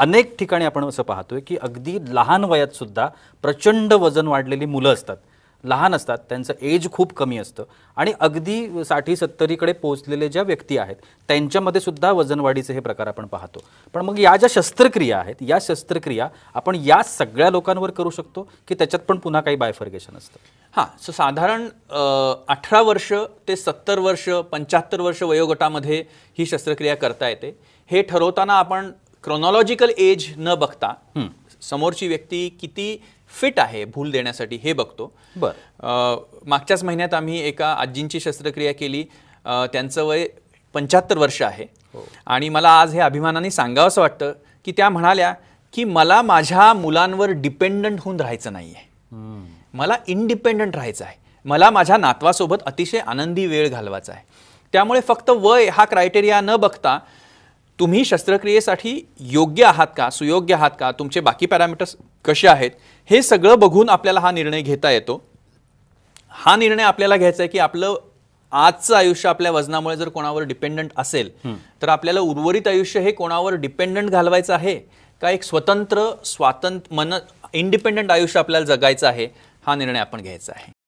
अनेक ठिकाणी आपण असं पाहतोय की अगदी लहान वयात सुद्धा प्रचंड वजन वाढलेली मुलं असतात लहान असतात त्यांचं एज खूप कमी असतं आणि अगदी साठी सत्तरीकडे पोहोचलेले ज्या व्यक्ती आहेत त्यांच्यामध्ये सुद्धा वजनवाढीचे हे प्रकार आपण पाहतो पण मग या ज्या शस्त्रक्रिया आहेत या शस्त्रक्रिया आपण या सगळ्या लोकांवर करू शकतो की त्याच्यात पण पुन्हा काही बायफर्गेशन असतं हां सो साधारण अठरा वर्ष ते सत्तर वर्ष पंच्याहत्तर वर्ष वयोगटामध्ये ही शस्त्रक्रिया करता येते हे ठरवताना आपण क्रोनॉलॉजिकल एज न बघता समोरची व्यक्ती किती फिट आहे भूल देण्यासाठी हे बघतो बर मागच्याच महिन्यात आम्ही एका आजींची शस्त्रक्रिया केली त्यांचं वय पंच्याहत्तर वर्ष आहे हो. आणि मला आज हे अभिमानाने सांगावंसं वाटतं की त्या म्हणाल्या की मला माझ्या मुलांवर डिपेंडंट होऊन राहायचं नाही आहे मला इंडिपेंडंट राहायचं आहे मला माझ्या नातवासोबत अतिशय आनंदी वेळ घालवायचा आहे त्यामुळे फक्त वय हा क्रायटेरिया न बघता तुम्ही शस्त्रक्रियेसाठी योग्य आहात का सुयोग्य आहात का तुमचे बाकी पॅरामीटर्स कसे आहेत हे सगळं बघून आपल्याला हा निर्णय घेता येतो हा निर्णय आपल्याला घ्यायचा आहे की आपलं आजचं आयुष्य आपल्या वजनामुळे जर कोणावर डिपेंडंट असेल तर आपल्याला उर्वरित आयुष्य हे कोणावर डिपेंडंट घालवायचं आहे का एक स्वतंत्र स्वातंत्र्य मन इंडिपेंडंट आयुष्य आपल्याला जगायचं आहे हा निर्णय आपण घ्यायचा आहे